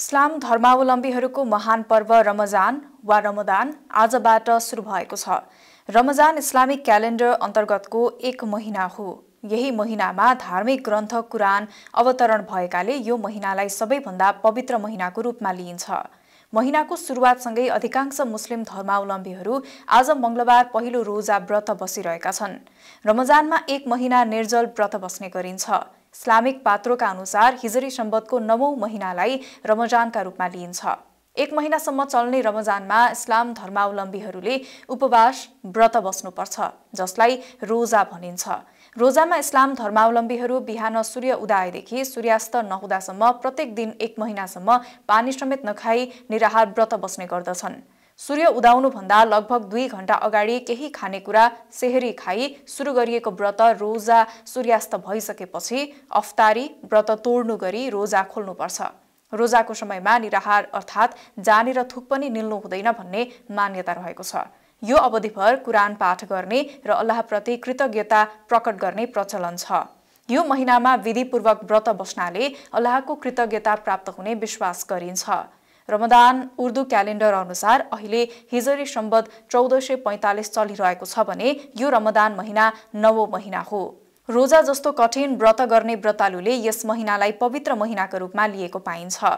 इस्लाम धर्मावलम्बीहरूको महान पर्व रमजान वा रमदान आजबाट सुरु भएको छ रमजान इस्लामिक क्यालेन्डर अन्तर्गतको एक महिना हो यही महिनामा धार्मिक ग्रन्थ कुरान अवतरण भएकाले यो महिनालाई सबैभन्दा पवित्र महिनाको रूपमा लिइन्छ महिनाको सुरुवातसँगै अधिकांश मुस्लिम धर्मावलम्बीहरू आज मङ्गलबार पहिलो रोजा व्रत बसिरहेका छन् रमजानमा एक महिना निर्जल व्रत बस्ने गरिन्छ इस्लामिक पात्रोका अनुसार हिजरी सम्बतको नवौं महिनालाई रमजानका रूपमा लिइन्छ एक महिनासम्म चल्ने रमजानमा इस्लाम धर्मावलम्बीहरूले उपवास व्रत बस्नुपर्छ जसलाई रोजा भनिन्छ रोजामा इस्लाम धर्मावलम्बीहरू बिहान सूर्य उदायदेखि सूर्यास्त नहुँदासम्म प्रत्येक दिन एक महिनासम्म पानी समेत नखाई निराहार व्रत बस्ने गर्दछन् सूर्य उदाउनुभन्दा लगभग दुई घण्टा अगाडि केही खानेकुरा सेहरी खाई सुरु गरिएको व्रत रोजा सूर्यास्त भइसकेपछि अफ्तारी व्रत तोड्नु गरी रोजा खोल्नुपर्छ रोजाको समयमा निराहार अर्थात् जानेर थुक पनि निल्नु हुँदैन भन्ने मान्यता रहेको छ यो अवधिभर कुरान पाठ गर्ने र अल्लाहप्रति कृतज्ञता प्रकट गर्ने प्रचलन छ यो महिनामा विधिपूर्वक व्रत बस्नाले अल्लाहको कृतज्ञता प्राप्त हुने विश्वास गरिन्छ रमदान उर्दू क्यालेन्डर अनुसार अहिले हिजरी सम्बद्ध चौध सय पैँतालिस चलिरहेको छ भने यो रमदान महिना नवौँ महिना हो रोजा जस्तो कठिन व्रत गर्ने व्रतालुले यस महिनालाई पवित्र महिनाको रूपमा लिएको पाइन्छ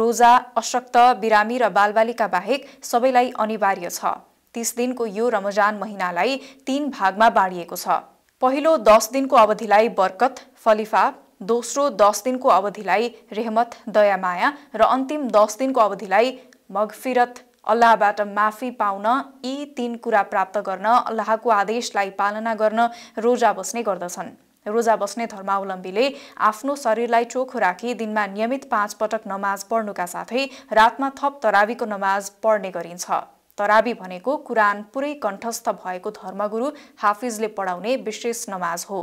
रोजा अशक्त बिरामी र बालबालिका बाहेक सबैलाई अनिवार्य छ तिस दिनको यो रमजान महिनालाई तीन भागमा बाँडिएको छ पहिलो दस दिनको अवधिलाई बर्कत फलिफा दोस्रो दस दिनको अवधिलाई रेहमत दयामाया र अन्तिम दस दिनको अवधिलाई मगफिरत अल्लाहबाट माफी पाउन यी तीन कुरा प्राप्त गर्न अल्लाहको आदेशलाई पालना गर्न रोजा बस्ने गर्दछन् रोजा बस्ने धर्मावलम्बीले आफ्नो शरीरलाई चोखो राखी दिनमा नियमित पाँच पटक नमाज पढ्नुका साथै रातमा थप तरावीको नमाज पढ्ने गरिन्छ तराबी भनेको कुरान पुरै कण्ठस्थ भएको धर्मगुरु हाफिजले पढाउने विशेष नमाज हो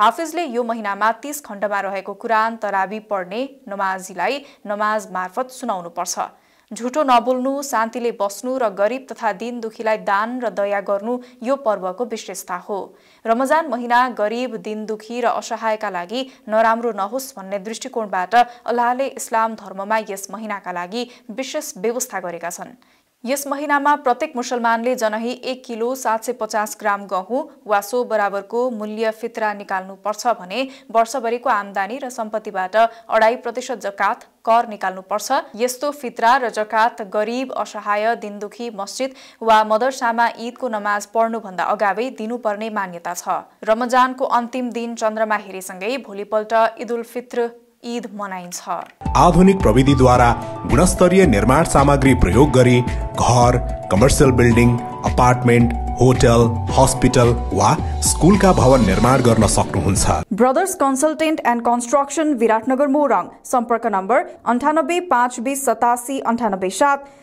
हाफिजले यो महिनामा तीस खण्डमा रहेको कुरान तराबी पढ्ने नमाजीलाई नमाज मार्फत सुनाउनुपर्छ झुटो नबोल्नु शान्तिले बस्नु र गरिब तथा दिनदुखीलाई दान र दया गर्नु यो पर्वको विशेषता हो रमजान महिना गरिब दिन दुखी र असहायका लागि नराम्रो नहोस् भन्ने दृष्टिकोणबाट अल्लाहले इस्लाम धर्ममा यस महिनाका लागि विशेष व्यवस्था गरेका छन् यस महिनामा प्रत्येक मुसलमानले जनही एक किलो सात सय पचास ग्राम गहुँ वा सो बराबरको मूल्य फित्रा निकाल्नुपर्छ भने वर्षभरिको आमदानी र सम्पत्तिबाट अढाई प्रतिशत जकात कर निकाल्नुपर्छ यस्तो फित्रा र जकात गरिब असहाय दिनदुखी मस्जिद वा मदरसामा ईदको नमाज पढ्नुभन्दा अगावै दिनुपर्ने मान्यता छ रमजानको अन्तिम दिन चन्द्रमा हेरेसँगै भोलिपल्ट इद उल फित्र ईद मनाइन्छ आधुनिक प्रविधिद्वारा गुणस्तरीय निर्माण सामग्री प्रयोग गरी घर commercial building apartment hotel hospital वा स्कुलका भवन निर्माण गर्न सक्नुहुन्छ brothers consultant and construction Biratnagar Morang सम्पर्क नम्बर अन्ठानब्बे पाँच बिस सतासी अन्ठानब्बे सात